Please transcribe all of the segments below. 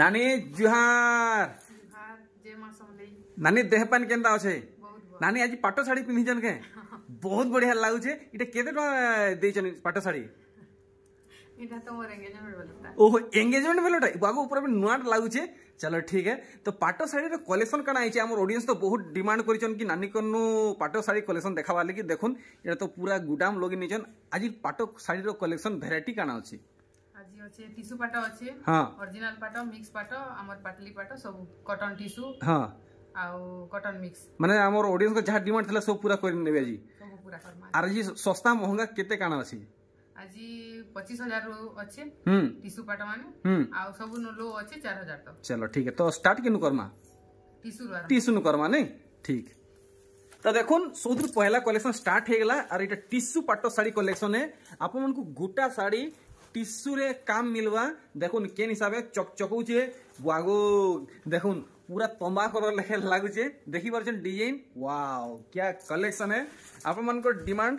নানি জুহার নানি দেহ পানি কেনতা অছে নানি আজ পাট শাড়ি পিঁধিছন কে বহুত বড়িয়া লাগুছে এটা কেতে টাকা পাট শাড়ি ওহো এঙ্গেজমেন্ট বেলটা বাবু উপরে নূয়া লাগুছে চলো ঠিক তো পাট শাড়ির কলেকশন কেন আইছে আমার অডিয়েন্স তো বহুত ডিমান্ড করেছেন কি নানি কনু পাট শাড়ি কলেকশন দেখাবার লাগি দেখুন এটা তো পুরা গুডাম লগি নিয়েছেন আজ পাট শাড়ির কলেকশন ভেরাইটি কেন আছে আছে টিস্যু পাট আছে হ্যাঁ অরিজিনাল পাট মিক্স পাট আমার পাটলি পাট সব কটন টিস্যু হ্যাঁ ଆଉ କଟନ ମିକ୍ସ ମାନେ ଆମର ଅଡିଏନ୍ସଙ୍କ ଯାହା ଡିମାଣ୍ଡ ଥିଲା ସବୁ ପୁରା କରି ନେବେ ଆଜି ସବୁ ପୁରା କରମା ଆର ଆଜି ଶସ୍ତା ମହଙ୍ଗା କେତେ କାଣ ଅଛି ଆଜି 25000 ରୁ ଅଛି ଟିସୁ ପାଟ ମାନେ ଆଉ ସବୁ ନ ଲୋ ଅଛି 4000 ତ चलो ठीक है तो स्टार्ट किनु करमा टिसु टिसु नु करमा नहीं ठीक तो देखुन सौदर पहला कलेक्शन स्टार्ट हेगला और इटा टिश्यू पाटो साड़ी कलेक्शन है आपण मन को गोटा साड़ी টিস্যুরে কাম মিলবা দেখুন কেন হিসাবে চকচকুছে বাগো দেখুন पूरा तंबा कलर लेखे लगुचे देखी पार्छन डिजाइन वाओ क्या कलेक्शन है आपण मान डिमांड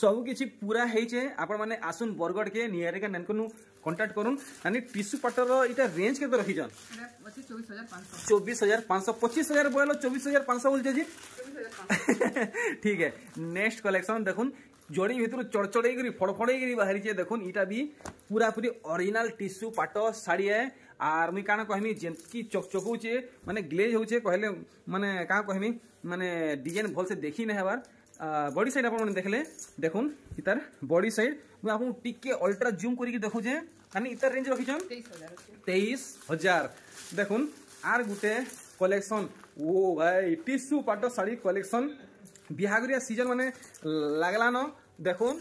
सब किसी पूरा होचे आपण मैंने आसन बरगढ़ के नियरेगा नैनकनु कंटाक्ट करूँ नानी टिश्यू पाटर इटा रेंज के रखीछन चौबीस हजार पाँच सौ पच्चीस हजार बोलो चौबीस हजार पाँच जी ठीक है नेक्स्ट कलेक्शन देखुन ଜଡ଼ି ଭିତରୁ ଚଡ଼ଚଡ଼େଇକରି ଫଡ଼ଫଡ଼େଇକରି ବାହାରିଛେ ଦେଖୁନ୍ ଇଟା ବି ପୁରା ପୁରି ଅରିଜିନାଲ୍ ଟିସୁ ପାଟ ଶାଢ଼ୀ ଏ ଆର୍ ମୁଇଁ କାଣା କହମି ଯେନ୍କି ଚକଚକଉଛେ ମାନେ ଗ୍ଲେଜ୍ ହଉଛେ କହିଲେ ମାନେ କାଣା କହମି ମାନେ ଡିଜାଇନ୍ ଭଲସେ ଦେଖି ନାଇଁ ହେବାର୍ ବଡ଼ି ସାଇଡ଼୍ ଆପଣମାନେ ଦେଖିଲେ ଦେଖୁନ୍ ଇତାର୍ ବଡ଼ି ସାଇଡ଼୍ ମୁଁ ଆପଣଙ୍କୁ ଟିକେ ଅଲ୍ଟ୍ରା ଜୁମ୍ କରିକି ଦେଖୁଛେ କାରଣ ଇତାର୍ ରେଞ୍ଜ ରଖିଛନ୍ ତେଇଶ ହଜାର ଦେଖୁନ୍ ଆର୍ ଗୁଟେ କଲେକ୍ସନ୍ ଓ ଭାଇ ଟିସୁ ପାଟ ଶାଢ଼ୀ କଲେକ୍ସନ୍ বিহাগরিয়া সিজন মানে লাগলান দেখুন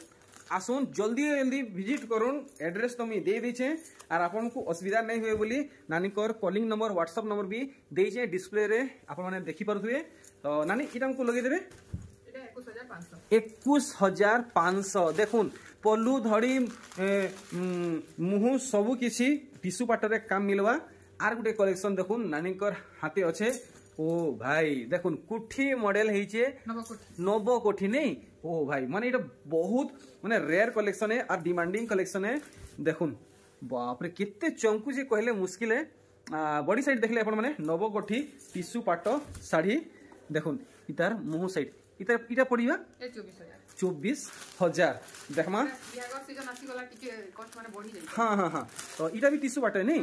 আসুন জলদি জলদি ভিজিট করুন এড্রেস তো মুই দিয়ে দিয়েছে আর আপনার অসুবিধা নাই হুয়ে বলে নানীকর কলিং নম্বর হোয়াটসঅ্যাপ নম্বর বি দিয়েছে ডিসপ্লে আপনার মানে দেখিপারে তো নানী এটা আমি লগাই দেবে একুশ হাজার পাঁচশো দেখুন পলু ধরি মুহু সবু কিছু টিসু পাটরে কাম মিলবা আর গোটে কলেকশন দেখুন নানীকর হাতে অছে ও ভাই দেখুন কুঠি মডেল হয়েছে নব কোঠি নেই ও ভাই মানে এটা বহুত মানে রেয়ার কলেকশন আর ডিমান্ডিং কলেকশন দেখুন বাপরে কেতে চমকুছে কহিলে মুশকিল বডি সাইড দেখলে আপনার মানে নব কোঠি টিসু পাট শাড়ি দেখুন ইতার মুহ সাইড ইটা ইটা পড়িবা 24000 দেখমা হ্যাঁ হ্যাঁ হ্যাঁ তো এটা বি টিসু বাটে নেই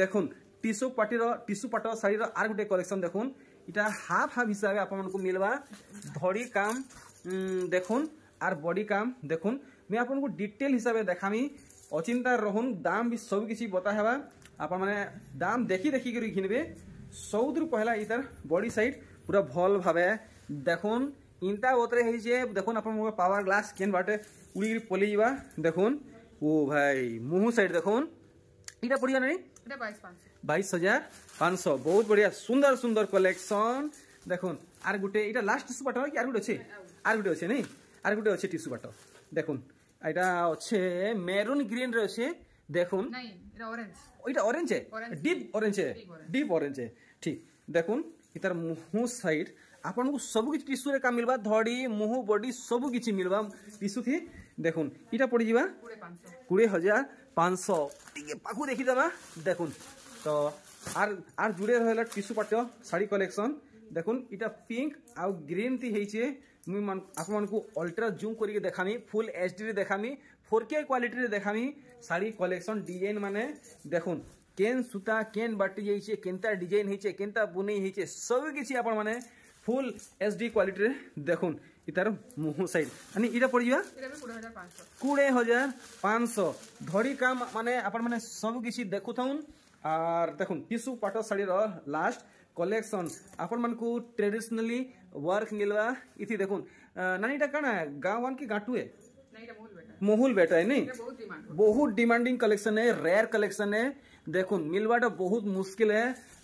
দেখুন টিসু পাটির টিসু পাট শাড়ির আর গোটে কলেকশন দেখুন এটা হাফ হাফ হিসাবে আপনার মিলবা ধড়ি কাম দেখুন আর বডি কাম দেখুন মুই আপনার ডিটেল হিসাবে দেখামি অচিন্তা রহুন দাম বি সব কিছু বতা হবা আপন মানে দাম দেখি দেখি করে কিনবে সবুদু পহলা ইতার বডি সাইড পুরা ভল ভাবে দেখুন ইনতা ওতরে হয়েছে দেখুন আপনার পাওয়ার গ্লাস কেন বাটে উড়ি পলি যা দেখুন ও ভাই মুহ সাইড দেখুন এটা পড়িয়া নাই বাইশ হাজার পাঁচশো বহুত বড়িয়া সুন্দর সুন্দর কলেকশন দেখুন আর গোটে এটা লাস্ট টিস্যু পাট কি আর গোটে অছে হ্যাঁ, আর গোটে অছে নাই আর গোটে অছে টিস্যু পাট দেখুন এটা অছে মেরুন গ্রিন রে অছে দেখুন এটা orange deep orange deep orange ঠিক দেখুন এটার মুহ সাইড ଆପଣଙ୍କୁ ସବୁକିଛି ଟିସୁରେ କାମ ମିଳିବା ଧଡ଼ି ମୁହଁ ବଡ଼ି ସବୁକିଛି ମିଳିବା ଟିସୁ କି ଦେଖୁନ୍ ଇଟା ପଡ଼ିଯିବା କୋଡ଼ିଏ ହଜାର 500 কি পেখু দেখি দাম দেখুন তো আর আর জুড়ের হইলা কিছু পাটো সারি কালেকশন দেখুন এটা পিঙ্ক আৰু গ্রিন থি হৈছে মই আপোনাক আল্ট্রা জুম কৰি দেখামই ফুল এইচডি ৰ দেখামই 4কে কোৱালিটিৰে দেখামই সারি কালেকশন ডিজাইন মানে দেখুন কেন সুতা কেন বটি হৈছে কেনতা ডিজাইন হৈছে কেনতা বুনী হৈছে সবি কিছি আপোন মানে ফুল এইচডি কোৱালিটিৰে দেখুন इतार मुह सैड मानी इटा पड़ जा कोड़े हजार पाँच धड़ी काम मान आपण मैंने सब किसी देखु आर देख দেখুন पाट शाड़ी लास्ट कलेक्शन आपण मन को ट्रेडिशनली वर्क मिलवा ইতি দেখুন নানিটা कण गाँव वन কি गाँटुए मोहुल बेटा है नहीं बहुत डिमांडिंग कलेक्शन है रेयर कलेक्शन है देखो मिलवाटा बहुत मुश्किल है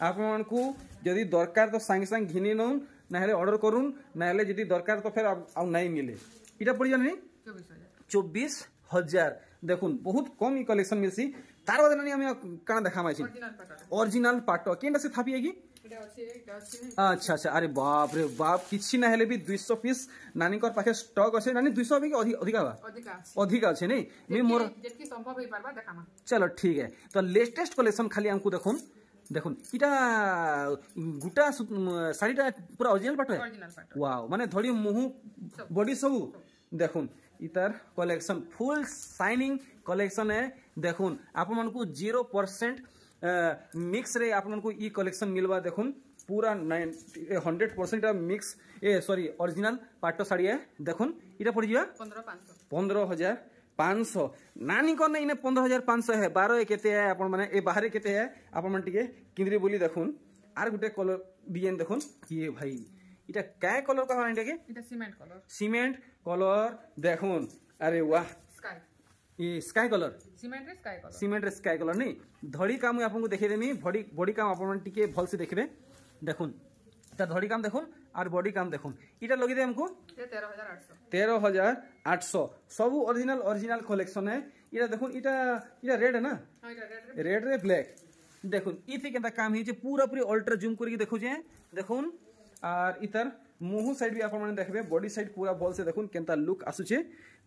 आप जदि दरकार तो सांगे सांगे घिनी नौन নাহলে অর্ডার করুন নাহলে যদি দরকার তো ফের আউ নাই মিলে এটা পড়ি জানি চব্বিশ হাজার দেখুন বহুত কম ই কলেকশন মিলছি তার বাদে নানি আমি কান দেখা মাইছি অরিজিনাল পাট কেনটা সে থাপি কি আচ্ছা আচ্ছা আরে বাপ রে বাপ কিছু না হলে বি 200 পিস নানিকর পাখে স্টক আছে নানি 200 বি কি অধিকা বা অধিকা আছে নাই মে মোর যেতকি সম্ভব হই পারবা দেখামা চলো ঠিক है तो लेटेस्ट कलेक्शन खाली हमको देखो দেখুন এটা গোটা শাড়িটা পুরা অরিজিনাল পাট ওয়াও মানে ধড়ি মুহু বডি সবু দেখুন ইতার কলেকশন ফুল সাইনিং কলেকশন है দেখুন আপনার জিরো परसेंट मिक्स रे আপনার ই কলেকশন মিলবা দেখুন पूरा नाइन हंड्रेड परसेंट मिक्स ए सॉरी ओरिजिनल पाट शाढ़ी है देखुन इटा पड़ जा पंद्रह हजार पाँचशह नानी को नहीं पंद्रह हजार पाँच है बार एक आपण मैंने ए बाहर के आपण टे किंद्री बोली देखुन आर गोटे कलर डिजाइन देखुन ये भाई এটা কে কলর কহবা এটাকে এটা সিমেন্ট কলর সিমেন্ট কলর দেখুন আরে ওয়াহ স্কাই ই স্কাই কলর সিমেন্ট রে স্কাই কলর সিমেন্ট রে স্কাই কলর নেই ধড়ি কাম আপনকু দেখে দেমি বডি বডি কাম আপন মানে টিকে ভালসে দেখবে দেখুন তা ধড়ি কাম দেখুন আর বডি কাম দেখুন এটা লগি দে আমকু 13800 13800 আটশো সবু অরিজিনাল অরিজিনাল কলেকশন এটা দেখুন এটা এটা রেড না রেড রে ব্ল্যাক দেখুন ইতে কেনা কাম হয়েছে পুরাপুরি অল্ট্রা জুম করি দেখুছে দেখুন আর ইতার মুহ সাইড বি আপনার দেখবে বডি সাইড পুরা ভলসে দেখুন কেনতা লুক আসুছে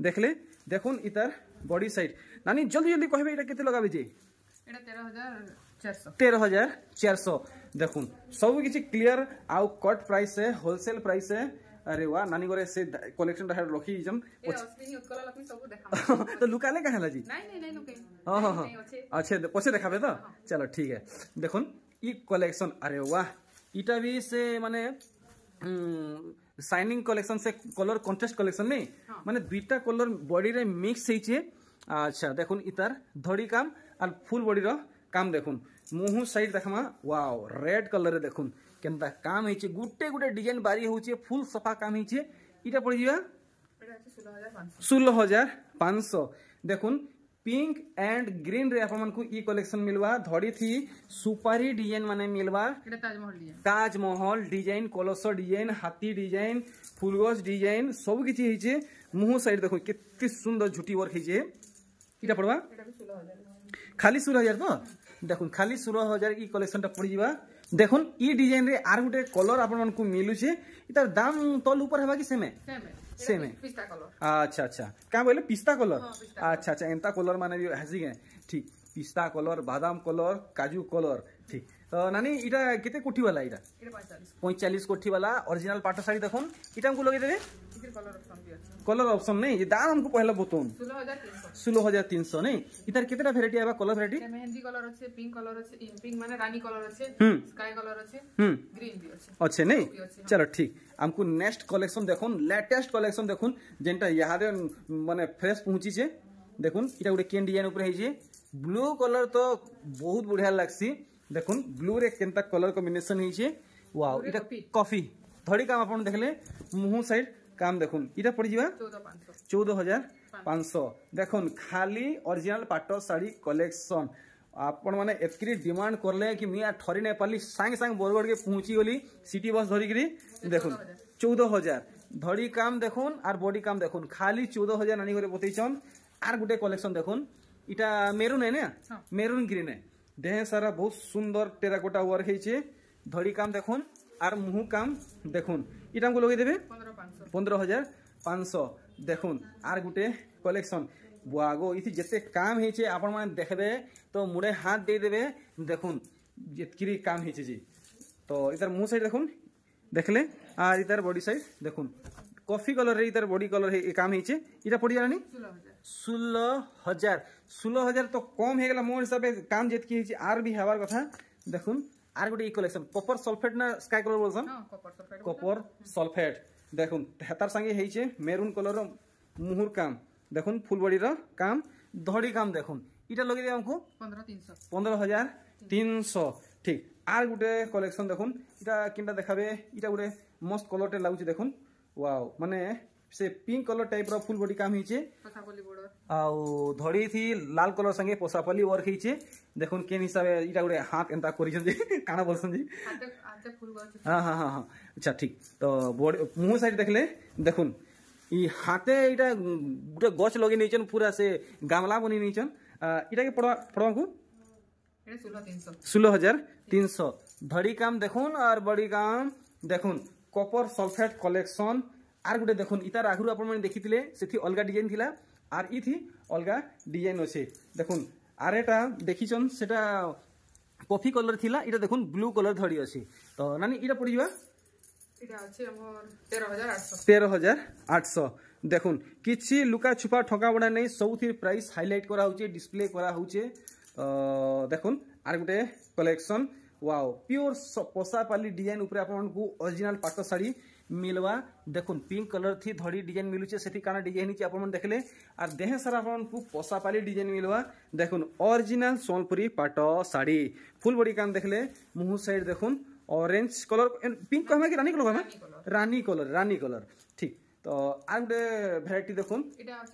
দেখলে দেখুন ইতার বডি সাইড নানি জলদি জলদি কহবে এটা কেতে লগাবে যে তেরো হাজার চারশো দেখুন সবু কিছু ক্লিয়ার আউ কট প্রাইস হোলসেল প্রাইস ଆରେ ୱା ନାନୀ ଘରେ ସେ କଲେକ୍ସନଟା ହେଡ଼ ରଖିଛନ୍ ତ ଲୁକାଲେ କାଁ ହେଲା ଜି ହଁ ହଁ ହଁ ଅଛେ ପଛେ ଦେଖାବେ ତ ଚାଲ ଠିକ୍ ହେ ଦେଖୁନ୍ ଇ କଲେକ୍ସନ ଆରେ ୱା ଇଟା ବି ସେ ମାନେ ସାଇନିଂ କଲେକ୍ସନ ସେ କଲର କଣ୍ଟେଷ୍ଟ କଲେକ୍ସନ ନାଇଁ ମାନେ ଦୁଇଟା କଲର ବଡିରେ ମିକ୍ସ ହେଇଛେ ଆଚ୍ଛା ଦେଖୁନ୍ ଇତାର ଧଡ଼ି କାମ ଆର୍ ଫୁଲ ବଡିର କାମ ଦେଖୁନ୍ ମୁହଁ ସାଇଡ୍ ଦେଖମା ୱାଓ ରେଡ୍ କଲରରେ ଦେଖୁନ୍ के काम है गुटे गुटे डिजाइन बारी हो फुल सफा काम है इटा पड़ जा षोल हजार पाँच देख पिंक एंड ग्रीन रे मन को ई कलेक्शन मिलवा धड़ी थी सुपारी डिजाइन माने मिलवा ताजमहल डिजाइन कलस डिजाइन हाथी डिजाइन फुलगज डिजाइन सब किसी है मुह सैड देख के सुंदर झुटी वर्क होटा पड़वा खाली षोल तो देख खाली षोल हजार ई कलेक्शन टा पड़ जा দেখুন ই ডিজাইন রে আর গোটে কলর আপনার মিলুছে তার দাম তল উপর হবা কি সেমে সেমে আচ্ছা আচ্ছা কাঁ বলে পিস্তা কলর আচ্ছা আচ্ছা এন্তা কলর মানে গে ঠিক পিস্তা কলর বাদাম কলর কাজু কলর ঠিক তো নানি এটা কেতে কোটি वाला এটা 45 কোটি वाला অরিজিনাল পাট শাড়ি দেখুন এটা আমকু লগাই দেবে কলর অপশন নেই যে দাম আমকু পহলা বতুন 16300 নেই এটার কেতেটা ভেরাইটি আবা কলর ভেরাইটি মেহেন্দি কলর আছে পিঙ্ক কলর আছে পিঙ্ক মানে রানী কলর আছে স্কাই কলর আছে গ্রিন বি আছে আছে নেই হ্যাঁ। চলো ঠিক আমকু নেক্সট কালেকশন দেখুন লেটেস্ট কালেকশন দেখুন যেটা ইয়াহারে মানে ফ্রেশ পৌঁছিছে দেখুন এটা গোটে কেন ডিজাইন উপরে হইছে ব্লু কলর তো বহুত বঢ়িয়া লাগছি দেখুন ব্লুরে কেনতা কলর কম্বিনেসন হয়েছে ওয়াও এটা কফি ধরি কাম আপনার দেখলে মুহ সাইড কাম দেখুন এটা পড়িযা চৌদ হাজার পাঁচশো দেখুন খালি অরিজিনাল পাট শাড়ি কলেকশন আপন মানে এতকি ডিমান্ড করলে কি মিয়া ঠরি নাই পারলি সাংে সাংে বরগড়কে পৌঁছি গলি সিটি বাস ধরিকি দেখুন চৌদ হাজার ধরি কাম দেখুন আর বডি কাম দেখুন খালি চৌদ হাজার নানি করে বতাইছন আর গোটে কলেকশন দেখুন এটা মেরুন হ্যাঁ না মেরুন গ্রিন হ্যাঁ দেহে সারা বহুত সুন্দর টেরাকোটা ওয়ার্ক হয়েছে ধড়ি কাম দেখুন আর মুহু কাম দেখুন এটা আমি লগাই দেবে পনেরো হাজার পাঁচশো দেখুন আর গোটে কলেকশন বাগো ইতি যেতে কাম হয়েছে আপন মানে দেখবে তো মুড়ে হাত দিয়ে দেবে দেখুন যেতকি কাম হয়েছে যে তো এটার মুহ সাইড দেখুন দেখলে আর এটার বডি সাইড দেখুন কফি কলরের তার বডি কলর কাম হয়েছে এটা পড়িগালানি ষোলো হাজার ষোলো হাজার তো কম হয়ে গেল মো হিসাবে কাম যেত হয়েছে আর বি হওয়ার কথা দেখুন আর গোটে ই কলেকশন কপর সলফেট না স্কাই কলর বলছেন কপর হ্যাঁ, সলফেট দেখুন হেতার সাথে হয়েছে মেরুন কলর মুহুর কাম দেখুন ফুল বডির কাম ধড়ি কাম দেখুন এটা লগে দিয়ে আমি পনেরো হাজার তিনশো ঠিক আর গোটে কলেকশন দেখুন এটা কিনটা দেখাবে এটা গোটে মস্ত কলরটে লাগুছে দেখুন वाओ माने से पिंक कलर टाइप रो फुल बॉडी काम हिचे पोसापली बॉर्डर आउ धड़ी थी लाल कलर संगे पोसापली वर्क हिचे देखुन केन हिसाब इटा गुडे हाथ एंता करिस जे काना बोलसन जी हाथ आ फुल गो हां हां हां हाँ। अच्छा ठीक तो मुह साइड देखले देखुन ई हाते इटा गुटे गच लगे नैचन पूरा से गमला बनि नैचन इटा के पड़वा पड़वा को एरे 16300 16300 धड़ी काम देखुन और बॉडी काम देखुन কপর সলফেট কলেকশন আর গোটে দেখুন ইতার আগর আপনার মানে দেখিলে সেটি অলগা ডিজাইন লা আর ইথি অলগা ডিজাইন অছে দেখুন আর এটা দেখিছন সেটা কফি কলর লা এটা দেখুন ব্লু কলর ধরি অছে তো নানি এটা যা তের হাজার আটশো দেখুন কিছু লুকা ছুপা ঠকা বড়া নেই সবুথির প্রাইস হাইলাইট করা হচ্ছে ডিসপ্লে করা হচ্ছে দেখুন আর গোটে কলেকশন ওয়াও পিওর পশাপালি ডিজাইন উপরে আপনার অরিজিনাল পাট শাড়ি মিলবা দেখুন পিঙ্ক কলর থি ধরি ডিজাইন মিলুছে সেটি কানা ডিজাইন হচ্ছে আপনার দেখলে আর দেহে সারা আপনার পশাপালি ডিজাইন মিলবা দেখুন অরিজিনাল সোনপুরী পাট শাড়ি ফুল বডি কান দেখলে মুহ সাইড দেখুন অরেঞ্জ কলর পিঙ্ক কহমা কি রানী কলর কহমা রানী কলর রানী কলর ঠিক তো আর গোটে ভ্যারাইটি দেখুন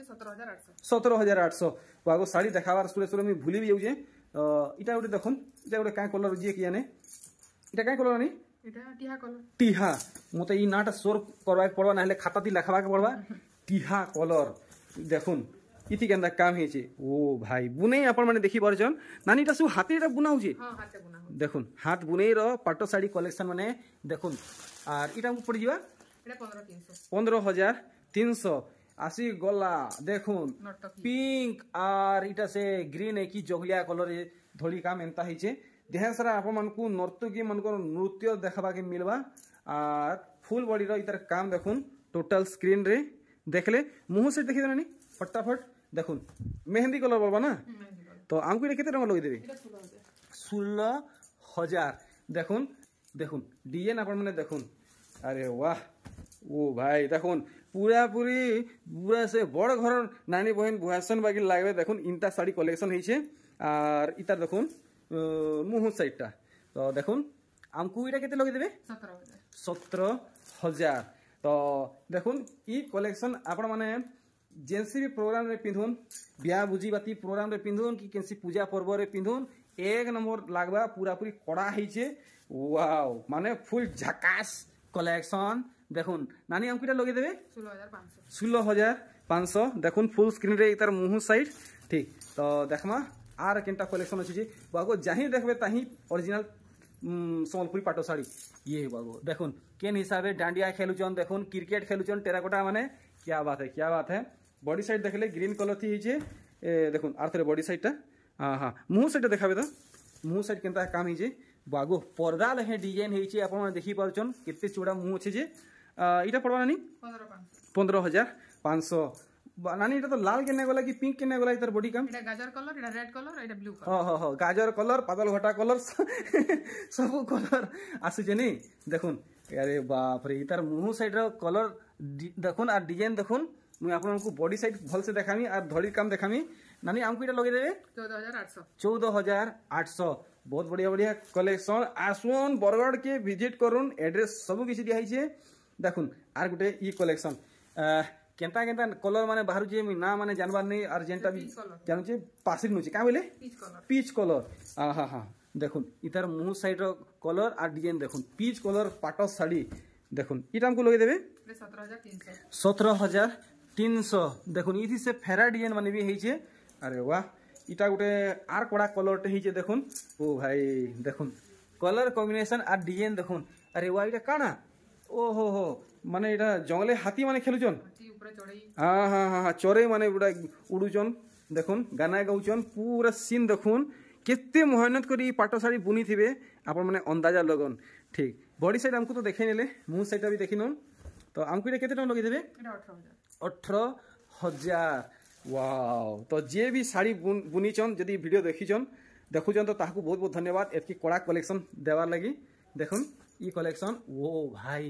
সতেরো হাজার আটশো সতেরো হাজার আটশো আগে শাড়ি দেখাবার সুরে সুরে আমি ভুলি যাউছে ଇଟା ଗୋଟେ ଦେଖୁନ୍ ଇଟା ଗୋଟେ କାଁ କଲର୍ ଯିଏ କି এটা কাঁ কলর କଲର୍ ଆନି ଟିହା ମତେ ଇ ନାଁଟା ସୋର୍ କର୍ବାକେ ପଡ଼ବା ନାହେଲେ ଖାତାତି লেখাবাকে পড়বা টিহা কলর দেখুন ইতি কেন্দা কাম হয়েছে ও ভাই বুনেই আপন মানে দেখি পারছন নানি এটা সব হ্যাঁ, হাতে এটা বুনা হচ্ছে দেখুন হাত বুনেই র পাটো শাড়ি কলেকশন মানে দেখুন আর এটা পড়ে যা পনেরো হাজার তিনশো আসি গলা দেখুন পিঙ্ক আর এটা সে গ্রিন কি জগলিয়া কলরে ধলি কাম এন্তা হয়েছে দেহে সারা আপনার নর্তকী মান নৃত্য দেখবাকে মিলবা আর ফুল বডির ইতার কাম দেখুন টোটাল স্ক্রিন রে দেখলে মুহ সে দেখি দেলানি ফটাফট দেখুন মেহেন্দি কলর বলবা না তো আমি এটা কেতে রঙ লগাই দেবে হাজার দেখুন দেখুন ডিজাইন আপনার মানে দেখুন আরে ওয়াহ ও ভাই দেখুন পুরাপুরি পুরা সে বড় ঘর নানি বহিন বুহাসন বাকি লাগবে দেখুন ইনটা শাড়ি কলেকশন হয়েছে আর ইতার দেখুন মুহু সাইডটা তো দেখুন আমকু এটা কেতে লগে দেবে সতেরো হাজার তো দেখুন ই কলেকশন আপন মানে যেনসি বি প্রোগ্রামে পিঁধুন বিয়া বুঝিবাতি প্রোগ্রামে পিঁধুন কি কেনসি পূজা পর্বরে পিঁধুন এক নম্বর লাগবা পুরাপুরি কড়া হয়েছে ওয়াও মানে ফুল ঝাকাস কলেকশন দেখুন নানি আমি এটা লগে দেবে ষোলো হাজার পাঁচশো দেখুন ফুল স্ক্রিনে তার মুহ সাইড ঠিক তো দেখমা আর কেনটা কলেকশন অছি বাবু যাহি দেখবে তাহি অরিজিনাল সম্বলপুরী পাট শাড়ি ইয়ে বাবু দেখুন কেন হিসাবে ডাঁডিয়া খেলুছন দেখুন ক্রিকেট খেলুছন টেরাকোটা মানে क्या बात है क्या बात है বডি সাইড দেখলে গ্রিন কলর হয়েছে দেখুন আর থরে বডি সাইডটা হ্যাঁ হ্যাঁ মুহ সাইডটা দেখাবে তো মুহ সাইড কেনতা কাম হয়েছে বাগো পর্দা লেখে ডিজাইন হয়েছে আপনার দেখি পাচ্ছেন কেতে চোড়া মুহ আছে যে इटा पड़वा नानी पंद्रह हजार पाँच सौ नानी এটা তো লাল কেনে গলা কি পিঙ্ক কেনে গলা ইতার বডি কাম এটা গাজর কালার এটা রেড কালার এটা ব্লু কালার হ হ গাজর কালার পাতল ঘটা কালার সব কালার আসুছে নি দেখুন আরে বাপ রে ইতার মুহ সাইড র কালার দেখুন আর ডিজাইন দেখুন মুই আপনাদের বডি সাইড ভালসে দেখামি আর ধড়ির কাম দেখামি নানি আমকু এটা লগে দেবে 14800 14800 বহুত বড়িয়া বড়িয়া কালেকশন আসুন বরগড় কে ভিজিট করুন এড্রেস সব কিছু দিয়া হইছে देखुन आर गोटे इ कलेक्शन केनता केनता कलर माने बाहर जे ना माने जानबार नै आर जेंटा भी जानु छे पासिर नु छे का बोले पीच कलर पीच कलर आ हा हा देखुन इतार मुह साइड रो कलर आर डिजाइन देखुन पीच कलर पाटो साड़ी देखुन इटा हमको लगे देबे 17300 17300 देखुन इथि से फेरा डिजाइन माने भी हे छे अरे वाह इटा गुटे आर कोडा कलर ते हे छे देखुन ओ भाई देखुन कलर कॉम्बिनेशन आर डिजाइन देखुन अरे वाह इटा काना ওহো হো মানে এটা জঙ্গলে হাতি মানে খেলুচন হ্যাঁ হ্যাঁ হ্যাঁ হ্যাঁ চরে মানে ওটা উড়ুচন দেখুন গানা গাউচন পুরা সিন দেখুন কেতে মেহনত করে এই পাট শাড়ি বুনি থিবে আপন মানে অন্দাজা লগন ঠিক বডি সাইড আমাকে তো দেখাই নেলে মুহ সাইডটা বি দেখি নন তো আমাকে এটা কেতে টাকা লগাইদেবে অঠর হাজার ওয়াও তো যে বি শাড়ি বুনিছন যদি ভিডিও দেখিছন দেখুছন তো তাহাকে বহুত বহুত ধন্যবাদ এতকি কড়া কলেকশন দেওয়ার লাগি দেখুন ই কলেকশন ও ভাই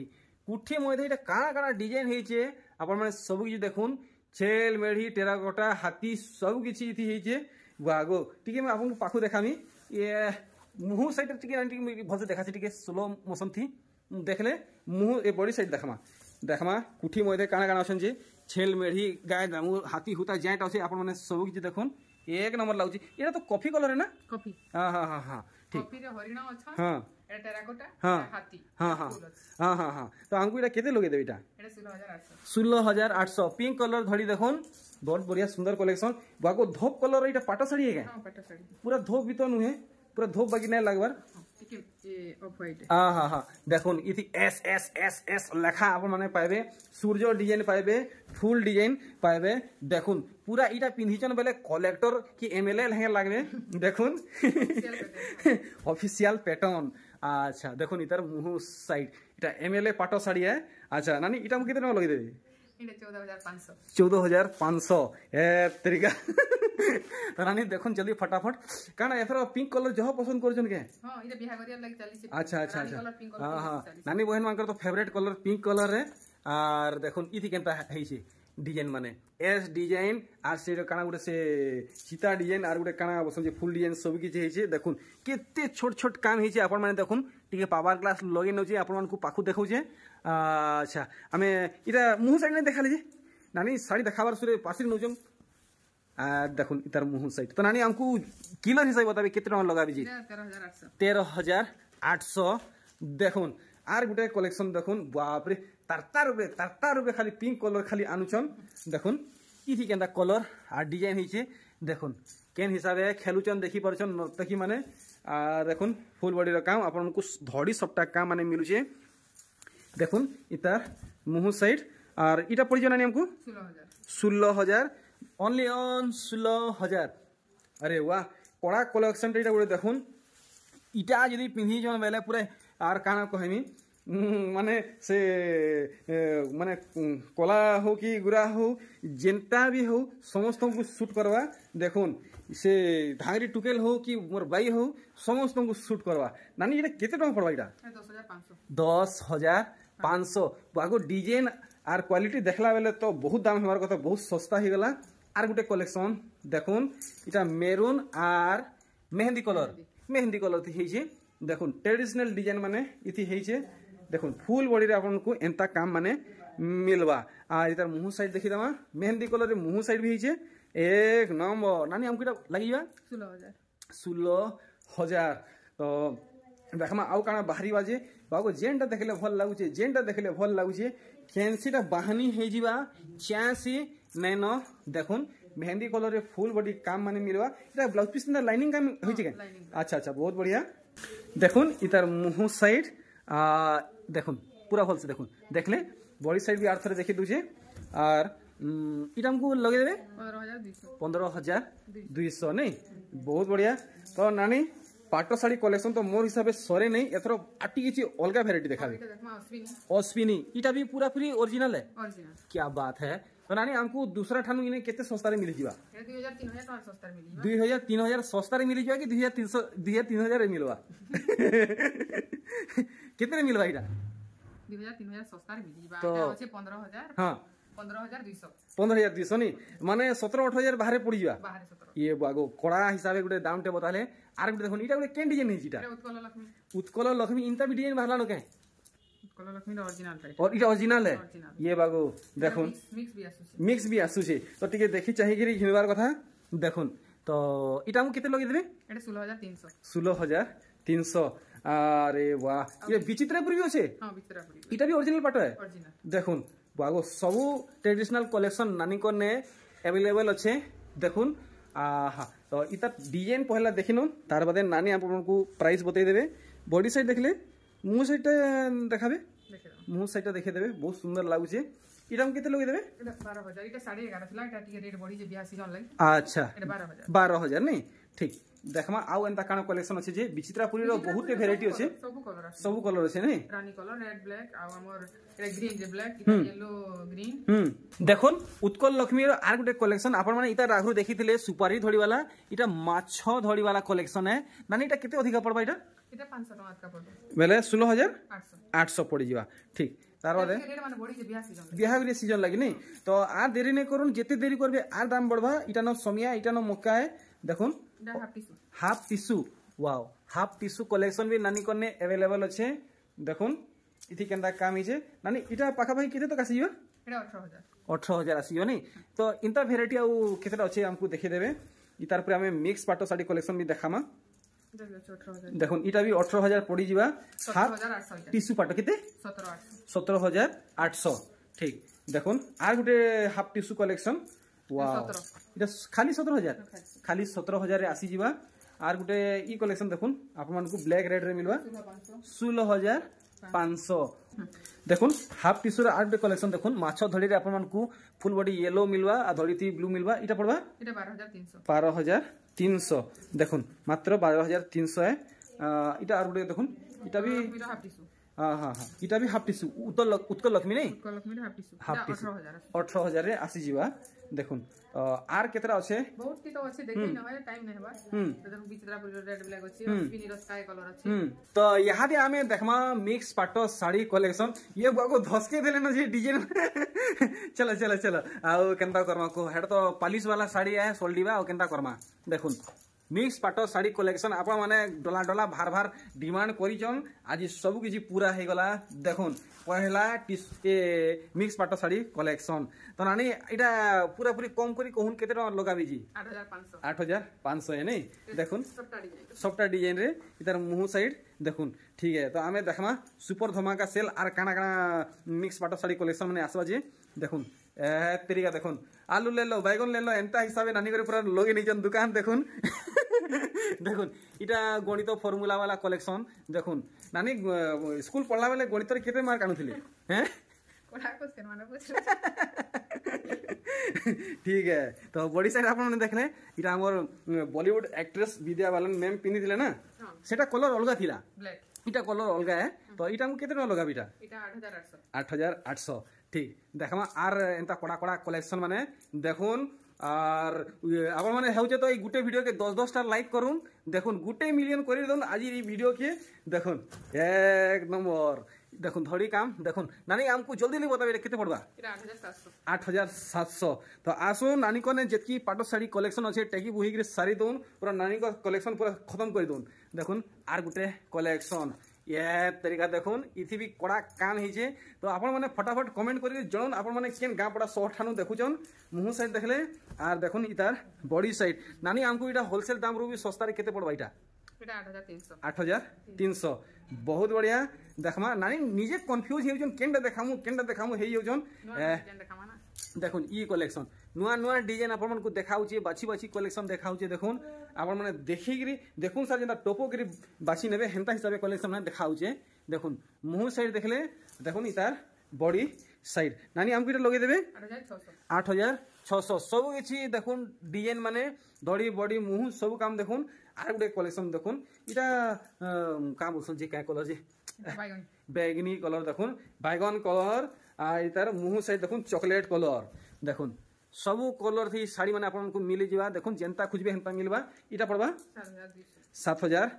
কুঠি মধ্যে এটা কানা কানা ডিজাইন হয়েছে আপনার মানে সব কিছু দেখুন ছেল মেঢ়ি টেরাকোটা হাতি সব কিছু ইতি হয়েছে বাগো টিকে আমি আপনার পাখু দেখামি ইয়ে মুহু সাইডটা টিকে টিকে ভালসে দেখাচ্ছি টিকে স্লো মোশন থি দেখলে মুহু এ বডি সাইড দেখামা দেখামা কুঠি মধ্যে কানা কানা অছেন যে ছেল মেঢ়ি গায়ে দামু হাতি হুতা জ্যাঁট আছে আপনার মানে সব কিছু দেখুন এক নম্বর লাগুছে এটা তো কফি কলরে না কফি হ্যাঁ হ্যাঁ হ্যাঁ হ্যাঁ ঠিক হরিণ হ্যাঁ हाँ हाँ हाँ हाँ तो लगे देवीटा षोलह हजार आठ पिंक कलर धड़ी देख बहुत बढ़िया सुंदर कलेक्शन बाको धोप कलर ये पाट शाढ़ी है पूरा धोप भी तो नुह पूरा धोप बाकी नहीं लगवार हाँ हाँ हाँ एस एस एस सूर्य डिजाइन पाए फुल डिजाइन पाए देख पूरा यहाँ पिंधिचन बोले कलेक्टर कि एम एल ए लगे देख पैटर्न আচ্ছা দেখুন ইতার মুহু সাইড এটা এমএলএ পাটো শাড়ি হ্যাঁ আচ্ছা নানি এটা আমি কেতে নেওয়া লগে দেবি চৌদ হাজার পাঁচশো এ তেরিকা রানী দেখুন জলদি ফটাফট কারণ এফের পিঙ্ক কলর যহ পছন্দ করছেন কে হ্যাঁ, আচ্ছা আচ্ছা আচ্ছা হ্যাঁ হ্যাঁ নানি বহিন মানকর তো ফেভারিট কলর পিঙ্ক কলর আর দেখুন ইতি কেনটা হয়েছে হ্যাঁ, ডিজাইন মানে এস ডিজাইন আর সেটা কানা গোটে সে সীতা ডিজাইন আর গোটে কানা বসছে ফুল ডিজাইন সব কিছু হয়েছে দেখুন কেতে ছোট ছোট কাম হয়েছে আপন মানে দেখুন টিকে পাওয়ার গ্লাস লগাই নেছে আপন মানুষ পাখু দেখাউছে আচ্ছা আমি এটা মুহ সাইড না দেখালে যে নানি শাড়ি দেখাবার সুরে পাশে নেছন আর দেখুন তার মুহ সাইড তো নানি আমি কিলোর হিসাবে বতাবি কেতে টাকা লগাবি জি তেরো হাজার আটশো দেখুন আর গোটে কলেকশন দেখুন বাপরে তার তার উপরে তার তার উপরে খালি পিঙ্ক কলর খালি আনুছন দেখুন ইথি কেনা কলর আর ডিজাইন হয়েছে দেখুন কেন হিসাবে খেলুছন দেখি পারছন নর্তকী মানে আর দেখুন ফুল বডির কাম আপনার ধড়ি সবটা কাম মানে মিলুছে দেখুন ইতার মুহু সাইড আর এটা পড়ছে না আমি ষোলো হাজার অনলি অন ষোলো হাজার আরে ওয়া কড়া কলেকশনটা এটা গোটে দেখুন ইটা যদি পিঁধিছন বেলে পুরা আর কাଣା কহমি ମାନେ ସେ ମାନେ କଲା ହଉ କି ଗୁରା ହଉ ଯେନ୍ଟା ବି ହଉ ସମସ୍ତଙ୍କୁ ସୁଟ୍ କର୍ବା ଦେଖୁନ୍ ସେ ଧାଙ୍ଗରି ଟୁକେଲ୍ ହଉ କି ମୋର ବାଇ ହଉ ସମସ୍ତଙ୍କୁ ସୁଟ୍ କର୍ବା ନାନୀ ଏଇଟା କେତେ ଟଙ୍କା ପଡ଼ବା ଏଇଟା ଦଶ ହଜାର ପାଞ୍ଚଶହ ଆଗ ଡିଜାଇନ୍ ଆର୍ କ୍ୱାଲିଟି ଦେଖ୍ଲା ବେଲେ ତ ବହୁତ ଦାମ୍ ହେବାର କଥା ବହୁତ ଶସ୍ତା ହେଇଗଲା ଆର୍ ଗୋଟେ କଲେକ୍ସନ୍ ଦେଖୁନ୍ ଇଟା ମେରୁନ୍ ଆର୍ মেহেন্দি কলর মেহেন্দি কলর হয়েছে দেখুন ট্রেডিশনাল ডিজাইন মানে ইতি হয়েছে দেখুন ফুল বডিরে আপনার এটা কাম মানে মিলবা আর এটার মুহু সাইড দেখি দেওয়া মেহেন্দি কলরের মুহু সাইড ভি হয়েছে এক নম্বর নানি আমি এটা লাগিবা ষোলো হাজার ষোলো হাজার তো দেখমা আউ কাଣା বাহারি যে বাবু যেনটা দেখলে ভাল লাগুছে যেনটা দেখলে ভাল লাগুছে ফ্যান্সিটা বাহানি হয়ে যা চ্যাসি নাইন দেখুন মেহেন্দি কলরের ফুল বডি কাম মানে মিলবা এটা ব্লাউজ পিস লাইনিং কাম হয়েছে কেন আচ্ছা আচ্ছা বহুত বড়িয়া দেখুন ইতার মুহু সাইড দেখুন পুরা ভালসে দেখুন দেখলে বডি সাইড বি আর থরে দেখে দেছে আর এটা আমাকে লগাই দেবে পনেরো হাজার দুইশ নেই বহুত বড়িয়া তো নানি পাট শাড়ি কলেকশন তো মোর হিসাবে সরে নেই এথর আটি কিছু অলগা ভ্যারাইটি দেখাবে অশ্বিনী এটা বি পুরা পুরি অরিজিনাল है क्या बात है तो नानी हमको दूसरा ठानु इने केते सस्ता रे मिली जीवा 2000 3000 सस्ता रे मिली जीवा कि 2300 2300 3000 रे मिलवा कितने मिल भाई দুই হাজার তিন হাজার সস্তার মিলিবা হচ্ছে পনেরো হাজার হ্যাঁ पंद्रह हजार दुई नी मानने सतर अठर हजार बाहर पड़ जा ये बागो कड़ा हिसाब गोटे दाम टे बताले आर गोटे देखो इटा गोटे केन डिजाइन है उत्कल लक्ष्मी इनता भी डिजाइन बाहर लोके और इटा ओरिजिनल है ये बागो देखुन मिक्स भी मिक्स आसुचे तो टिके देखि चाहि करी घिनबार कथा देखो तो इटा हम केते लगे देबे एटा 16300 16300 আরে বাহ এটা ইয়ে বিচিত্রাপুরিও হ্যাঁ, আছে এটা বি অরিজিনাল পাট দেখুন বাহ সবু ট্রেডিশনাল কলেকশন নানি কনে অ্যাভেলেবল আছে দেখুন আহা তো ইটা ডিজাইন পহলা দেখি নুন তার বাদে নানি আপনার প্রাইস বতাই দেবে বডি সাইড দেখলে মু সাইডটা দেখাবে মু সাইডটা দেখে দেবে বহুত সুন্দর লাগুছে ইটাম কেতে লগে দেবে আচ্ছা বারো হাজার নেই ঠিক দেখমা আউ এন্তা কাণ কলেকশন আছে যে বিচিত্রাপুরীর বহুত ভেরাইটি আছে সবু কলর আছে সবু কলর আছে নাই রানী কলর রেড ব্ল্যাক আউ আমার এটা গ্রিন যে ব্ল্যাক এটা ইয়েলো গ্রিন হুম দেখুন উৎকল লক্ষ্মীর আর গোটে কলেকশন আপন মানে ইতা রাহুল দেখিলে সুপারি ধরিবালা এটা মাছ ধরিবালা কলেকশন হ্যাঁ মানে এটা কেতে অধিক পড়বা এটা এটা 500 টাকা পড়বা বেলে 16800 800 পড়ি যাবা ঠিক তার বাদে বিয়া বিয়ে সিজন লাগি নাই তো আর দেরি করুন যেতে দেরি করবে আর দাম বড়বা এটা ন সমিয়া এটা ন মক্কা দেখুন half tissue wow half tissue collection বি নানি কনে এভেলেবল আছে দেখুন ইথি কেনটা কাম হইছে নানি এটা পাখাপাখি কেতে তো আসিব অঠর হাজার আসিব নি তো ইন্তা ভেরাইটি আউ কেতেটা আছে আমাকে দেখে দেবে তারপরে আমি মিক্স পাট শাড়ি কলেকশন বি দেখামা দেখুন এটা বি অঠর হাজার পড়ি যা হাফ টিস্যু পাট কেতে সতেরো হাজার আটশো ঠিক দেখুন আর গোটে হাফ টিস্যু কলেকশন এটা খালি সতের হাজার খালি সতের হাজার আসিযা আর গোটে ই কলেকশন দেখুন আপনার ব্ল্যাক রেড্রে মিলবা ষোল হাজার পাঁচশো দেখুন হাফ টিস্যুর আর গোটে কলেকশন দেখুন মাছ ধড়ি আপনার ফুল বডি ইয়েলো মিলবা আর ধড়ি ব্লু মিলবা এটা পড়বা বার হাজার তিনশো দেখুন মাত্র বার হাজার তিনশো এটা আর গোটে দেখুন এটা বি হ্যাঁ হ্যাঁ হ্যাঁ এটা বি হাফ টিস্যু উত্তর উৎকল লক্ষ্মী নেই হাফ টিস্যু অঠর হাজার আসিযা দেখুন আর কেতটা আছে বহুত কেতটা আছে দেখেই না টাইম না হেবা দেখুন বিচিত্রা রেড ব্ল্যাক আছে স্পিনির স্কাই কালার আছে তো ইহাদে আমি দেখমা মিক্স পাট শাড়ি কলেকশন ইয়ে বাগো ধসকে দেলে না যে ডিজাইন চলো চলো চলো আউ কেনতা করমা কো হেড তো পালিশ वाला শাড়ি আহে সোলডিবা আউ কেনতা করমা দেখুন মিক্স পাট শাড়ি কলেকশন আপন মানে ডলা ডলা ভার ভার ডিমান্ড করিছন আজ সবু কিছু পুরা হয়ে গলা দেখুন পহেলা মিক্স পাট শাড়ি কলেকশন তো নানি এটা পুরা পুরি কম করি কহুন কেতে টাকা লগাবিছি 8500 এ নাই দেখুন সবটা ডিজাইন রে ইতার মুহ সাইড দেখুন ঠিক আছে তো আমি দেখমা সুপার ধমাকা সেল আর কানা কানা মিক্স পাট শাড়ি কলেকশন মানে আসবা যে দেখুন হ্যাঁ তেরিকা দেখুন আলু লেলো বাইগন লেলো এনতা হিসাবে নানি করে পুরা লগে নিয়েছেন দোকান দেখুন দেখুন এটা গণিত ফর্মুলাওয়ালা কলেকশন দেখুন নানি স্কুল পড়লা বেলে গণিতর মানে হ্যাঁ। কেতে মার্ক আনুলে হ্যাঁ ঠিক হ্যাঁ তো বডি সাইড আপনার দেখলে এটা আমার বলিউড আক্ট্রেস বিদ্যা বালন ম্যাম পিঁধিলে না সেটা কলর অলগা লা এটা কলর অলগা হ্যাঁ তো এটা কেতে টাকা লগাবি এটা আট হাজার আটশো ঠিক দেখমা আর এন্তা কড়া কড়া কলেকশন মানে দেখুন আর আপন মানে হচ্ছে তো এই গোটে ভিডিওকে দশ দশটা লাইক করুন দেখুন গোটে মিলিয়ন করে দেখুন আজ এই ভিডিওকে দেখুন এক নম্বর দেখুন ধরি কাম দেখুন নানি আমি জলদি বতাবে এটা কেতে পড়বা আট হাজার সাতশো তো আসুন নানি কনে যেতকি পাটো শাড়ি কলেকশন আছে টেকি বুহিকি সারি দৌন পুরা নানি কলেকশন পুরা খতম করে দৌন দেখুন আর গোটে কলেকশন ଏ ତରିକା ଦେଖୁନ୍ ଇଥି ବି କଡ଼ା କାନ୍ ହେଇଛେ ତ ଆପଣମାନେ ଫଟାଫଟ୍ କମେଣ୍ଟ କରିକି ଜଣନ୍ ଆପଣମାନେ କେନ୍ ଗାଁ ପଡ଼ା ସହର ଠାନୁ ଦେଖୁଛନ୍ ମୁହଁ ସାଇଡ଼୍ ଦେଖିଲେ ଆର୍ ଦେଖୁନ୍ ଇ ତାର୍ ବଡ଼ି ସାଇଡ଼୍ ନାନୀ ଆମକୁ ଇଟା ହୋଲସେଲ୍ ଦାମ୍ରୁ ବି ଶସ୍ତାରେ କେତେ ପଡ଼ବା ଇଟା আট হাজার তিনশো বহুত বড়িয়া দেখমা নানি নিজে কনফ্যুজ হয়েছেন কেনটা দেখামু কেনটা দেখামু হয়ে যাচ্ছেন দেখুন ই কলেকশন নূয়া নূয়া ডিজাইন আপনার দেখাউছে বাছি বাছি কলেকশন দেখাউছে দেখুন আপনার দেখিকি দেখুন স্যার যেটা টপকি বাছি নেবে হেন্তা হিসাবে কলেকশন দেখাউছে দেখুন মুহ সাইড দেখলে দেখুন ইতার বডি সাইড নানি আমি এটা লগাই দেবে আট হাজার ছশো সবু কিছু দেখুন ডিজাইন মানে ধড়ি বডি মুহ সবু কাম দেখুন আর গোটে কলেকশন দেখুন এটা কাম বলছেন যে কে কলর যে বেগনি কলর দেখুন বাইগন কলর আর এটার মুহ সাইড দেখুন চকলেট কলর দেখুন ସବୁ କଲର୍ ଥି ଶାଢ଼ୀମାନେ ଆପଣଙ୍କୁ ମିଳିଯିବା ଦେଖୁନ୍ ଯେନ୍ତା ଖୋଜିବେ ହେନ୍ତା ମିଲ୍ବା ଇଟା ପଡ଼୍ବା ସାତ ହଜାର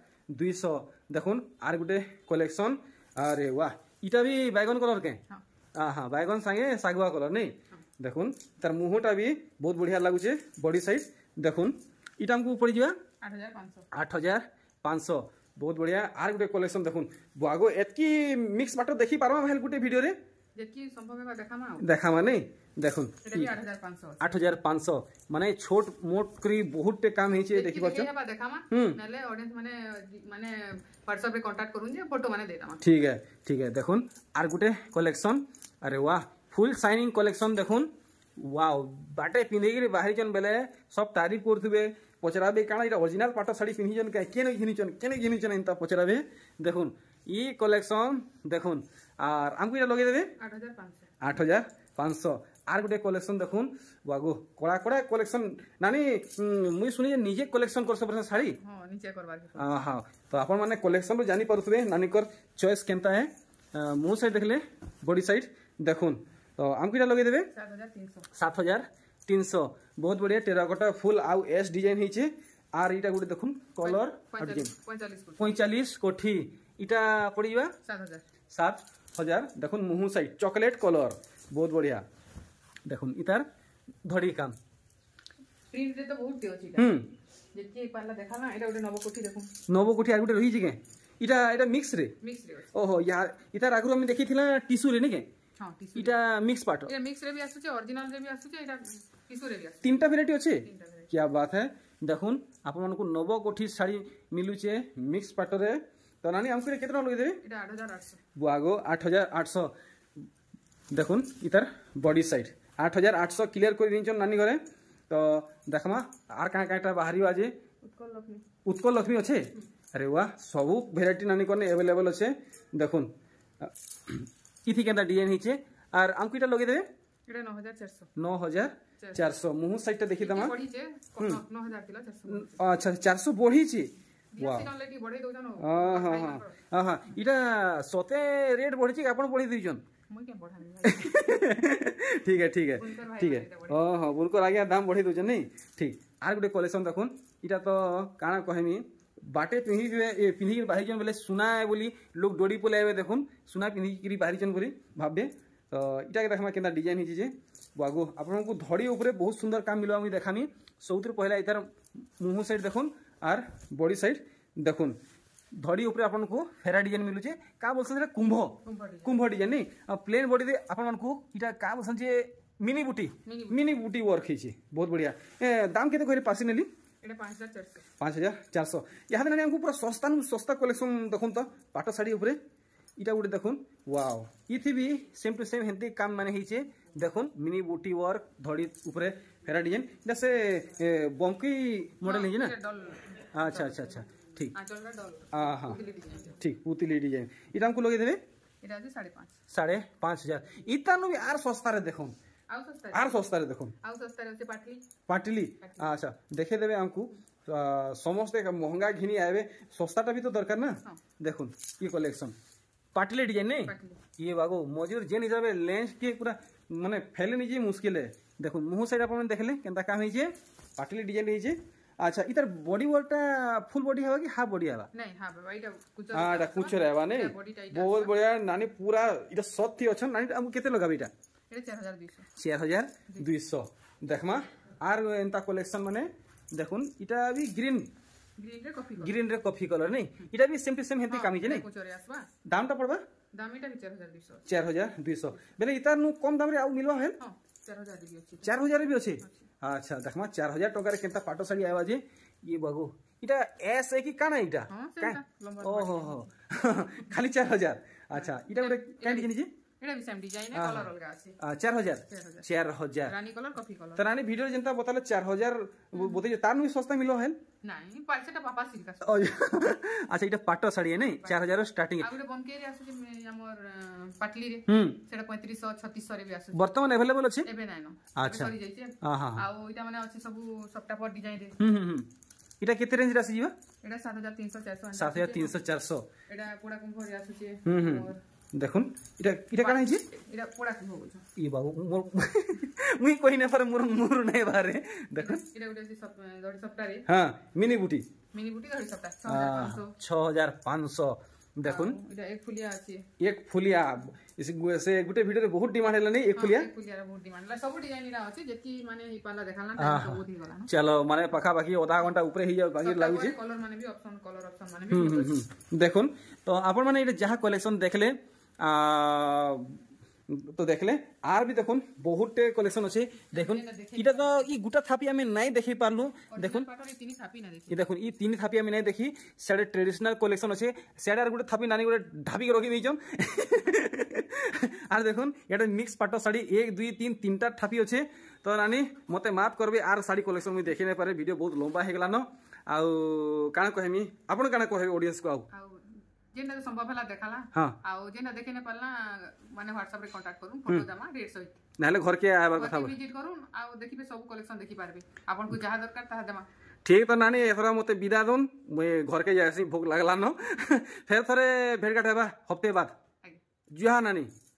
ଦୁଇଶହ ଦେଖୁନ୍ ଆର୍ ଗୁଟେ କଲେକ୍ସନ୍ ଆରେ ୱା ଇଟା ବି ବାଇଗନ୍ କଲର୍ କେଁ ହଁ ହଁ ବାଇଗନ୍ ସାଙ୍ଗେ ଶାଗୁଆ କଲର୍ ନାଇଁ দেখুন তার মুহটা বি বহুত বঢ়িয়া লাগুছে বডি সাইজ দেখুন এটা আমি পড়ে যা আট হাজার পাঁচশো বহুত বঢ়িয়া আর গোটে কলেকশন দেখুন আগ এতকি মিক্স বাটর দেখি পারবা হেল গোটে ভিডিওরে देखा माने देख आठ हजार पांच मान छोट मोट कर बहुत टे कलेक्शन अरे वाह फुल साइनिंग कलेक्शन देखुन बाटे पिंधे बाहरी बेले सब तारीफ कर पचरबे कण ओरिजिनाल पाट शाढ़ी पिंधिचन क्या किए नहीं घिनी घिनी पचरबे देखुन ई कलेक्शन देखुन আর আমি এটা লগাই দেবে আট হাজার পাঁচশো আর গোটে কলেকশন দেখুন বাগু কড়া কড়া কলেকশন নানি মুই শুনি নিজে কলেকশন করছো পরে শাড়ি হ্যাঁ তো আপন মানে কলেকশন রু জানি পারুথবে নানিকর চয়েস কেনতা হ্যাঁ মো সাইড দেখলে বডি সাইড দেখুন তো আমি এটা লগাই দেবে সাত হাজার তিনশো বহুত বড়িয়া টেরাকোটা ফুল আউ এস ডিজাইন হয়েছে আর এটা গোটে দেখুন কলর পঁয়তাল্লিশ কোটি এটা পড়িযা সাত হজার দেখুন মুহু সাইড চকলেট কলর বহুত বড়িয়া দেখুন ইতার ধড়ি কাম প্রিন্টে তো বহুত দিওছি হুম যেতি পালা দেখা না এটা গোটে নবকোঠি দেখুন নবকোঠি আর গোটে রহিছি কে এটা এটা মিক্স রে মিক্স রে ওহো ইয়ার ইতার আগরু আমি দেখিছিলা টিস্যু রে নাকি হ্যাঁ টিস্যু এটা মিক্স পার্ট এটা মিক্স রে বি আসুছে অরিজিনাল রে বি আসুছে এটা টিস্যু রে বি আসুছে তিনটা ভ্যারাইটি আছে क्या बात है देखुन आपण नवकोठी शाढ़ी मिलूचे मिक्स पाटरे ତ ନାନୀ ଆମକୁ କେତେ ଟଙ୍କା ଲଗେଇଦେବେ ବୁଆଗୋ ଆଠ ହଜାର ଆଠଶହ ଦେଖୁନ୍ ଇ ତାର୍ ବଡି ସାଇଡ୍ ଆଠ ହଜାର ଆଠଶହ କ୍ଲିୟର କରି ଦେଇଛନ୍ ନାନୀ ଘରେ ତ ଦେଖ୍ମା ଆର୍ କାଁ କାଁଟା ବାହାରିବ ଆଜି ଉତ୍କଳ ଲକ୍ଷ୍ମୀ ଅଛେ ଆରେ ୱା ସବୁ ଭେରାଇଟି ନାନୀ କନେ ଆଭେଲେବଲ୍ ଅଛେ ଦେଖୁନ୍ ଇଥି କେନ୍ତା ଡିଜାଇନ୍ ହେଇଛେ ଆର୍ ଆମକୁ ଇଟା ଲଗେଇଦେବେ ନଅ ହଜାର ଚାରିଶହ ମୁହଁ ସାଇଡ଼୍ଟା ଦେଖିଦେମା ଆଚ୍ଛା ଚାରିଶହ ବଢ଼ିଛେ ଇଟା ସତେ ରେଟ୍ ବଢ଼ିଛି ଆପଣ ବଢ଼େଇ ଦେଇଛନ୍ ଠିକ୍ ଠିକ୍ ଠିକ୍ ହଁ ହଁ ବୁଲକର ଆଜ୍ଞା ଦାମ ବଢ଼େଇ ଦଉଛନ୍ ନାଇଁ ଠିକ୍ ଆର୍ ଗୋଟେ କଲେକ୍ସନ୍ ଦେଖୁନ୍ ଇଟା ତ କାଣା କହେମି ବାଟେ ପିନ୍ଧିବେ ପିନ୍ଧିକି ବାହାରିଛନ୍ ବୋଲେ ସୁନା ବୋଲି ଲୋକ ଡୋଡ଼ି ପଲେଇବେ ଦେଖୁନ୍ ସୁନା ପିନ୍ଧିକିରି ବାହାରିଛନ୍ ବୋଲି ଭାବବେ ତ ଇଟାକେ ଦେଖ୍ମା କେନ୍ତା ଡିଜାଇନ୍ ହେଇଛି ଯେ ବାଗୁ ଆପଣଙ୍କୁ ଧଡ଼ି ଉପରେ ବହୁତ ସୁନ୍ଦର କାମ ମିଳିବା ମୁଇଁ ଦେଖାମି ସବୁଥିରୁ ପହିଲା ଇତାର ମୁହଁ ସାଇଡ଼୍ ଦେଖୁନ୍ আর ବଡ଼ି ସାଇଡ଼୍ ଦେଖୁନ୍ ଧଡ଼ି ଉପରେ ଆପଣଙ୍କୁ ଫେରା ଡିଜାଇନ୍ ମିଳୁଛେ କାହା ବୋଲସନ୍ ସେଟା କୁମ୍ଭ କୁମ୍ଭ ଡିଜାଇନ୍ ନାଇଁ ଆଉ ପ୍ଲେନ୍ ବଡ଼ିରେ ଆପଣମାନଙ୍କୁ ଇଟା କାହା ବୋଲସନ୍ ଯେ ମିନି ବୁଟି ମିନି ବୁଟି ୱାର୍କ ହେଇଛେ ବହୁତ ବଢ଼ିଆ ଦାମ କେତେ କହିଲେ ପାର୍ସିନାଲି ପାଞ୍ଚ ହଜାର ଚାରିଶହ ଇହାଦେ ନାଇଁ ଆମକୁ ପୁରା ଶସ୍ତା ଶସ୍ତା କଲେକ୍ସନ୍ ଦେଖୁନ୍ ତ ପାଟ ଶାଢ଼ୀ ଉପରେ ଇଟା ଗୋଟେ ଦେଖୁନ୍ ୱାଓ ଇଥି ବି ସେମ୍ ଟୁ ସେମ୍ ହେନ୍ତି କାମ୍ ମାନେ ହେଇଛେ देख मिनि बुटी वर्क धड़ी फेर डिजाइन इटा से बंकी मडेल है हाँ, अच्छा अच्छा अच्छा ठीक हाँ हाँ, हाँ। ठीक पुतली डिजाइन इटा को लगेदेवे साढ़े पांच हजार इतानु भी आर सस्तार देख आर सस्तार देख पाटिली अच्छा देखे देवे आमको समस्त महंगा घिनी आए सस्ता टा भी तो दरकार ना देख कलेक्शन पाटिली डिजाइन नहीं ये बागो मजूर जेन हिसाब लेंस के पूरा মানে ফেলে নিয়েছি মুশকিলে দেখুন মুহ সাইড আপনার দেখলে কেনতা কাম হয়েছে পাটলি ডিজাইন হয়েছে আচ্ছা ইতার বডি ওয়ালটা ফুল বডি হবা কি হাফ বডি হবা নাই হাফ হবা এটা কুচর হ্যাঁ এটা কুচর হবা নাই বহুত বড়িয়া নানি পুরা এটা সত থি অছন নানি আমু কেতে লগাবি এটা এটা 4200 4200 দেখমা আর এন্তা কালেকশন মানে দেখুন এটা বি গ্রিন গ্রিন রে কফি গ্রিন রে কফি কালার নাই এটা বি সেম টু সেম হেতি কামিছে নাই দামটা পড়বা দাম মিটার 4200 4200 মানে ইটার নো কম দাম রেউ মিলো হেন 13000 এর বি আছে 4000 এর বি আছে আচ্ছা দেখমা 4000 টাকা কে কত পাটো সাড়ি আইবা জি ইয়ে বগো ইটা এস এ কি কানে ইটা ওহ ওহ খালি 4000 আচ্ছা ইটা কে দেখনি জি এটা ବି ସେମ୍ ଡିଜାଇନ୍ କଲର୍ ଅଲଗା ଅଛି 4000 4000 ରାଣୀ କଲର୍ କଫି କଲର୍ ତ ରାଣୀ ଭିଡିଓ ଯେନ୍ତା ବତାଲେ 4000 ବତେଇ ତାର ନୁ ସସ୍ତା ମିଲୋ ହେଲ ନାଇଁ ପଇସାଟା ବାପା ସିଲ୍କା ଆଚ୍ଛା ଏଟା ପାଟ ଶାଢୀ ନାଇଁ 4000 ଷ୍ଟାର୍ଟିଂ ଆଉ ଗୋଟେ ବମକେରି ଆସୁଛି ଆମର ପାଟଲି ରେ ସେଟା 3500 3600 ରେ ବି ଆସୁଛି ବର୍ତ୍ତମାନ अवेलेबल ଅଛି ଏବେ ନାଇଁ ନୋ ଆଚ୍ଛା ସରି ଯାଇଛି ଆଉ ଏଟା ମାନେ ଅଛି ସବୁ ସପ୍ଟା ପର ଡିଜାଇନ୍ ରେ ହୁଁ ହୁଁ ହୁଁ এটা কেতে রেঞ্জ আসি যা এটা 7300 400 7300 400 এটা পোড়া কুম্ভ রে আসুছে হুম হুম দেখুন এটা এটা কানা হইছে এটা পোড়া কি হবো ই বাবু মুই কই না পারে মোর মোর নাই বারে দেখুন এটা ওটা সি সব দড়ি সপ্তাহে হ্যাঁ মিনি বুটি মিনি বুটি দড়ি সপ্তাহ 6500 দেখুন এটা এক ফুলিয়া আছে এক ফুলিয়া সে গুটে ভিডিওরে বহুত ডিমান্ড হেলা নাই এক ফুলিয়া এক ফুলিয়ার বহুত ডিমান্ড হেলা সব ডিজাইন এরা আছে যেকি মানে ই পালা দেখালা না সব হই গলা চলো মানে পাখা বাকি আধা ঘন্টা উপরে হই যাবে বাকি লাগিছে কলর মানে বি অপশন কলর অপশন মানে বি দেখুন তো আপন মানে এটা যাহা কালেকশন দেখলে তো দেখলে আর ବି ଦେଖୁନ୍ ବହୁତଟେ କଲେକ୍ସନ୍ ଅଛି ଦେଖୁନ୍ ଇଟା ତ ଇ ଗୁଟା ଥାପି ଆମେ ନାଇଁ ଦେଖି ପାରଲୁ ଦେଖୁନ୍ ଇ ଦେଖୁନ୍ ଇ ତିନି ଥାପି ଆମେ ନାଇଁ ଦେଖି ସିଆଡ଼େ ଟ୍ରେଡିସନାଲ୍ କଲେକ୍ସନ୍ ଅଛି ସିଆଡ଼େ ଆର୍ ଗୋଟେ ଥାପି ନାନୀ ଗୋଟେ ଢାବିକି ରଖି ଦେଇଛନ୍ ଆର୍ ଦେଖୁନ୍ ଇଆଡ଼େ ମିକ୍ସ ପାଟ ଶାଢ଼ୀ ଏକ ଦୁଇ ତିନି ତିନିଟା ଥାପି ଅଛେ ତ ନାନୀ ମୋତେ ମାଫ୍ କରିବେ ଆର୍ ଶାଢ଼ୀ କଲେକ୍ସନ୍ ମୁଇଁ ଦେଖି ନାଇଁ ପାରେ ଭିଡ଼ିଓ ବହୁତ ଲମ୍ବା ହେଇଗଲାନ ଆଉ କାଣା କହିମି ଆପଣ କାଣା କହିବେ ଅଡ଼ିଏନ୍ସକୁ ଆଉ যেটা সম্ভব হলা দেখালা আও যেটা দেখে নে পারলা মানে হোয়াটসঅ্যাপ রে কন্টাক্ট করুন ফটো জামা রেট সহিত নাহলে ঘর কে আবার কথা ভিজিট করুন আও দেখিবে সব কালেকশন দেখি পারবে আপনকু যাহা দরকার তাহা জামা ठीक तो नानी एथरा मते विदा दोन मुई घर के जासी भूख लागलानो फेर थरे भेटघाट हेबा हफ्ते बाद जी हाँ नानी